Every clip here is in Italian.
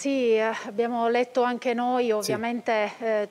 Sì, eh, abbiamo letto anche noi, ovviamente sì. eh,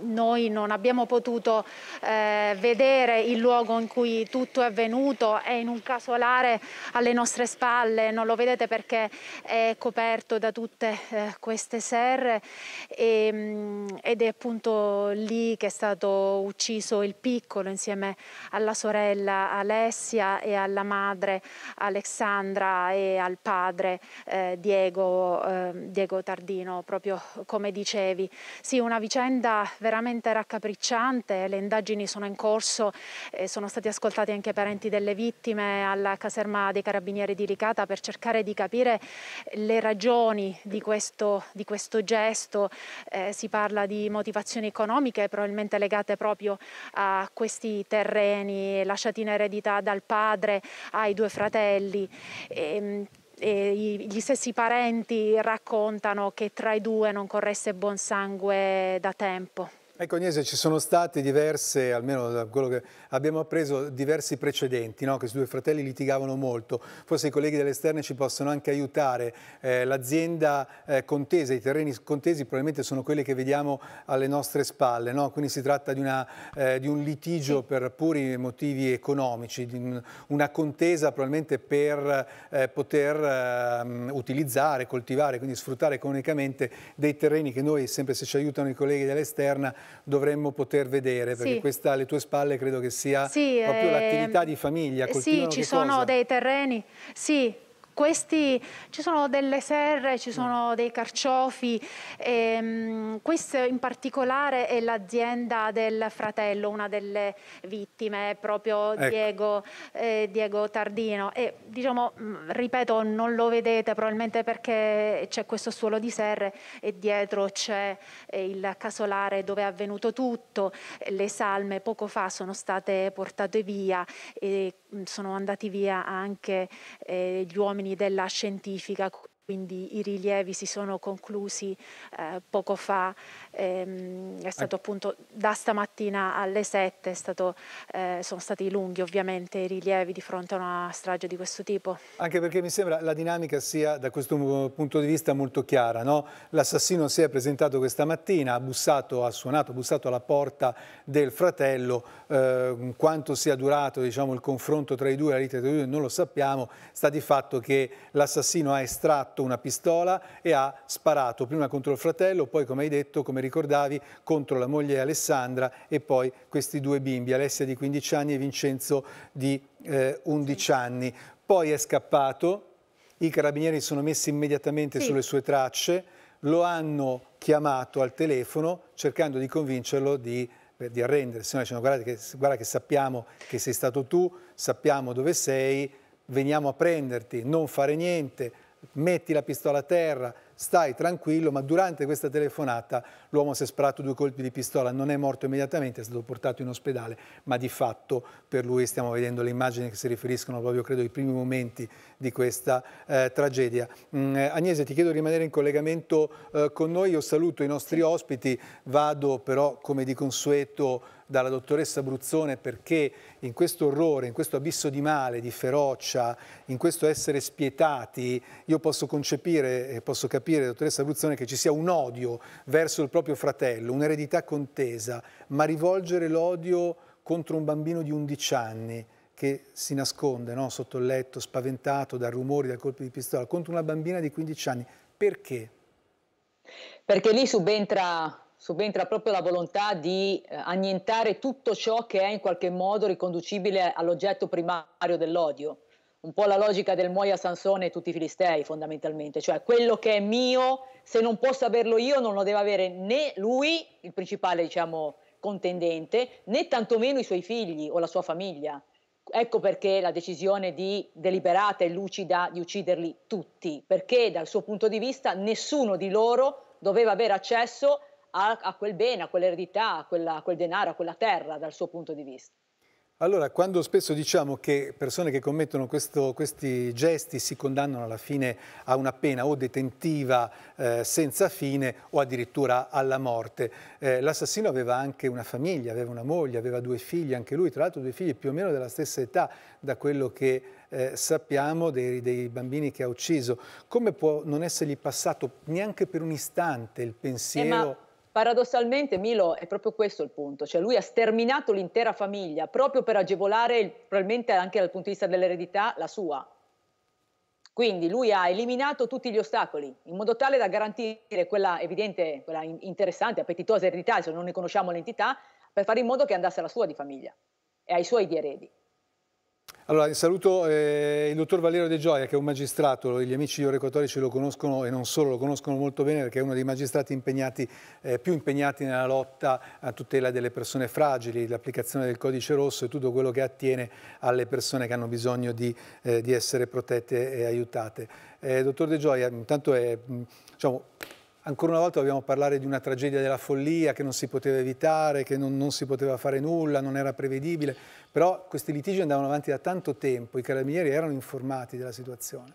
noi non abbiamo potuto eh, vedere il luogo in cui tutto è avvenuto, è in un casolare alle nostre spalle, non lo vedete perché è coperto da tutte eh, queste serre e, ehm, ed è appunto lì che è stato ucciso il piccolo insieme alla sorella Alessia e alla madre Alessandra e al padre eh, Diego. Ehm, Diego Diego Tardino, proprio come dicevi. Sì, una vicenda veramente raccapricciante, le indagini sono in corso, e eh, sono stati ascoltati anche parenti delle vittime alla caserma dei carabinieri di Ricata per cercare di capire le ragioni di questo, di questo gesto. Eh, si parla di motivazioni economiche probabilmente legate proprio a questi terreni lasciati in eredità dal padre ai due fratelli. E, ehm, e gli stessi parenti raccontano che tra i due non corresse buon sangue da tempo. Ecco Agnese, ci sono state diverse, almeno da quello che abbiamo appreso, diversi precedenti, no? questi due fratelli litigavano molto, forse i colleghi dell'esterno ci possono anche aiutare, eh, l'azienda eh, contesa, i terreni contesi probabilmente sono quelli che vediamo alle nostre spalle, no? quindi si tratta di, una, eh, di un litigio per puri motivi economici, un, una contesa probabilmente per eh, poter ehm, utilizzare, coltivare, quindi sfruttare economicamente dei terreni che noi, sempre se ci aiutano i colleghi dell'esterna, dovremmo poter vedere, perché sì. questa alle tue spalle credo che sia sì, proprio eh, l'attività di famiglia. Coltivano sì, ci sono cosa? dei terreni, sì, questi ci sono delle serre, ci sono mm. dei carciofi, ehm, questo in particolare è l'azienda del fratello, una delle vittime, proprio ecco. Diego, eh, Diego, Tardino. E diciamo, mm, ripeto, non lo vedete probabilmente perché c'è questo suolo di serre e dietro c'è eh, il casolare dove è avvenuto tutto, le salme poco fa sono state portate via. E Mhmm, sono andati via anche eh, gli uomini della scientifica quindi i rilievi si sono conclusi eh, poco fa, ehm, è stato appunto da stamattina alle 7, stato, eh, sono stati lunghi ovviamente i rilievi di fronte a una strage di questo tipo. Anche perché mi sembra la dinamica sia da questo punto di vista molto chiara, no? l'assassino si è presentato questa mattina, ha bussato, ha suonato, ha bussato alla porta del fratello, eh, quanto sia durato diciamo, il confronto tra i due, la lite tra i due non lo sappiamo, sta di fatto che l'assassino ha estratto tratto una pistola e ha sparato prima contro il fratello, poi come hai detto, come ricordavi, contro la moglie Alessandra e poi questi due bimbi, Alessia di 15 anni e Vincenzo di eh, 11 anni. Poi è scappato, i carabinieri sono messi immediatamente sì. sulle sue tracce, lo hanno chiamato al telefono cercando di convincerlo di di arrendersi, noi diciamo guarda che, guarda che sappiamo che sei stato tu, sappiamo dove sei, veniamo a prenderti, non fare niente, metti la pistola a terra, stai tranquillo, ma durante questa telefonata l'uomo si è sparato due colpi di pistola, non è morto immediatamente, è stato portato in ospedale, ma di fatto per lui stiamo vedendo le immagini che si riferiscono proprio, credo, ai primi momenti di questa eh, tragedia. Mm, eh, Agnese, ti chiedo di rimanere in collegamento eh, con noi, io saluto i nostri ospiti, vado però come di consueto dalla dottoressa Bruzzone perché in questo orrore, in questo abisso di male, di ferocia, in questo essere spietati, io posso concepire e posso capire capire, dottoressa Bruzzone, che ci sia un odio verso il proprio fratello, un'eredità contesa, ma rivolgere l'odio contro un bambino di 11 anni che si nasconde no? sotto il letto, spaventato da rumori, da colpi di pistola, contro una bambina di 15 anni, perché? Perché lì subentra subentra proprio la volontà di eh, annientare tutto ciò che è in qualche modo riconducibile all'oggetto primario dell'odio un po' la logica del Moia Sansone e tutti i filistei fondamentalmente, cioè quello che è mio, se non posso averlo io non lo deve avere né lui, il principale diciamo contendente, né tantomeno i suoi figli o la sua famiglia. Ecco perché la decisione di, deliberata e lucida di ucciderli tutti, perché dal suo punto di vista nessuno di loro doveva avere accesso a, a quel bene, a quell'eredità, a, quella, a quel denaro, a quella terra dal suo punto di vista. Allora, quando spesso diciamo che persone che commettono questo, questi gesti si condannano alla fine a una pena o detentiva eh, senza fine o addirittura alla morte, eh, l'assassino aveva anche una famiglia, aveva una moglie, aveva due figli, anche lui, tra l'altro due figli più o meno della stessa età, da quello che eh, sappiamo dei, dei, bambini che ha ucciso. Come può non essergli passato neanche per un istante il eh, pensiero... Ma Paradossalmente Milo è proprio questo il punto, cioè lui ha sterminato l'intera famiglia proprio per agevolare, probabilmente anche dal punto di vista dell'eredità, la sua. Quindi lui ha eliminato tutti gli ostacoli in modo tale da garantire quella evidente, quella interessante, appetitosa eredità, se non ne conosciamo l'entità, per fare in modo che andasse alla sua di famiglia e ai suoi di eredi. Allora, saluto eh, il dottor Valero De Gioia, che è un magistrato, gli amici di Ore 14 lo conoscono e non solo, lo conoscono molto bene perché è uno dei magistrati impegnati, eh, più impegnati nella lotta a tutela delle persone fragili, l'applicazione del codice rosso e tutto quello che attiene alle persone che hanno bisogno di, eh, di essere protette e aiutate. Eh, dottor De Gioia, intanto è, diciamo, ancora una volta dobbiamo parlare di una tragedia della follia che non si poteva evitare, che non, non si poteva fare nulla, non era prevedibile, però questi litigi andavano avanti da tanto tempo, i carabinieri erano informati della situazione.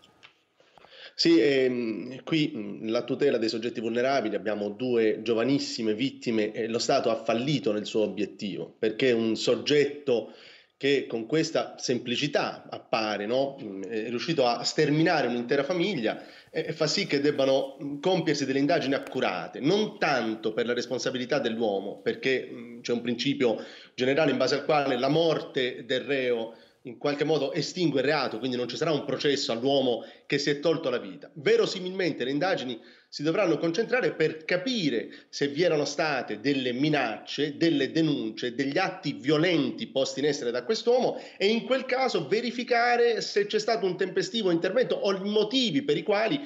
Sì, ehm, qui la tutela dei soggetti vulnerabili, abbiamo due giovanissime vittime e lo Stato ha fallito nel suo obiettivo perché un soggetto che con questa semplicità appare, no? Mm, è riuscito a sterminare un'intera famiglia e fa sì che debbano mm, compiersi delle indagini accurate, non tanto per la responsabilità dell'uomo, perché mm, c'è un principio generale in base al quale la morte del reo in qualche modo estingue il reato, quindi non ci sarà un processo all'uomo che si è tolto la vita. Verosimilmente le indagini si dovranno concentrare per capire se vi erano state delle minacce, delle denunce, degli atti violenti posti in essere da quest'uomo e in quel caso verificare se c'è stato un tempestivo intervento o i motivi per i quali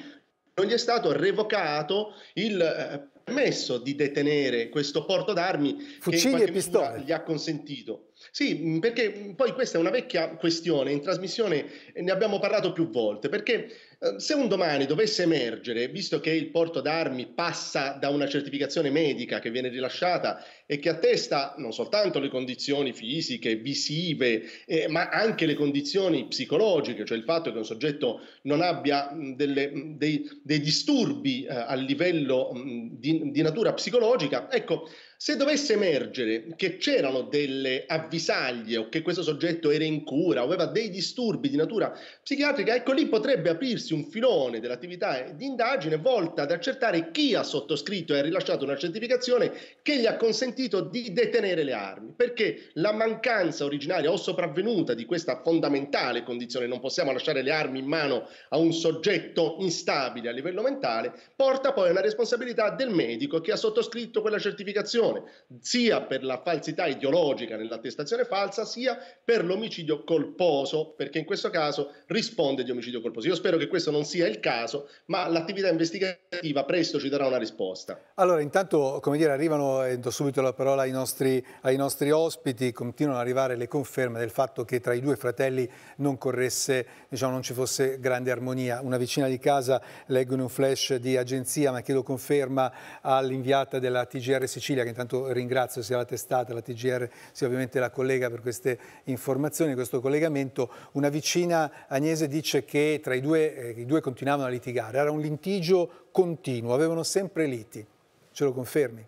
non gli è stato revocato il eh, permesso di detenere questo porto d'armi Fucili che in e pistole. gli ha consentito sì, perché poi questa è una vecchia questione, in trasmissione ne abbiamo parlato più volte, perché eh, se un domani dovesse emergere, visto che il porto d'armi passa da una certificazione medica che viene rilasciata e che attesta non soltanto le condizioni fisiche, visive, eh, ma anche le condizioni psicologiche, cioè il fatto che un soggetto non abbia delle, dei, dei, disturbi eh, a livello mh, di, di natura psicologica, ecco, se dovesse emergere che c'erano delle avvisaglie o che questo soggetto era in cura o aveva dei disturbi di natura psichiatrica, ecco lì potrebbe aprirsi un filone dell'attività di indagine volta ad accertare chi ha sottoscritto e ha rilasciato una certificazione che gli ha consentito di detenere le armi, perché la mancanza originaria o sopravvenuta di questa fondamentale condizione, non possiamo lasciare le armi in mano a un soggetto instabile a livello mentale, porta poi a una responsabilità del medico che ha sottoscritto quella certificazione Cassazione, sia per la falsità ideologica nell'attestazione falsa, sia per l'omicidio colposo, perché in questo caso risponde di omicidio colposo. Io spero che questo non sia il caso, ma l'attività investigativa presto ci darà una risposta. Allora, intanto, come dire, arrivano, e eh, do subito la parola ai nostri, ai nostri ospiti, continuano ad arrivare le conferme del fatto che tra i due fratelli non corresse, diciamo, non ci fosse grande armonia. Una vicina di casa, leggo in un flash di agenzia, ma chiedo conferma all'inviata della TGR Sicilia, che intanto intanto ringrazio sia la testata, la TGR, sia ovviamente la collega per queste informazioni, questo collegamento. Una vicina Agnese dice che tra i due, eh, i due continuavano a litigare, era un litigio continuo, avevano sempre liti. Ce lo confermi?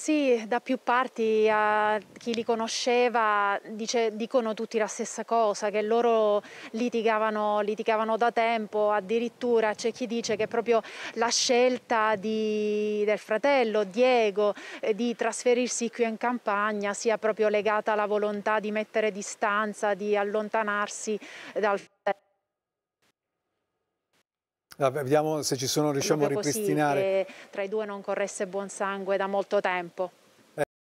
Sì, da più parti a chi li conosceva dice, dicono tutti la stessa cosa, che loro litigavano, litigavano da tempo, addirittura c'è chi dice che proprio la scelta di, del fratello Diego eh, di trasferirsi qui in campagna sia proprio legata alla volontà di mettere distanza, di allontanarsi dal fratello vediamo se ci sono, riusciamo a ripristinare. che tra i due non corresse buon sangue da molto tempo.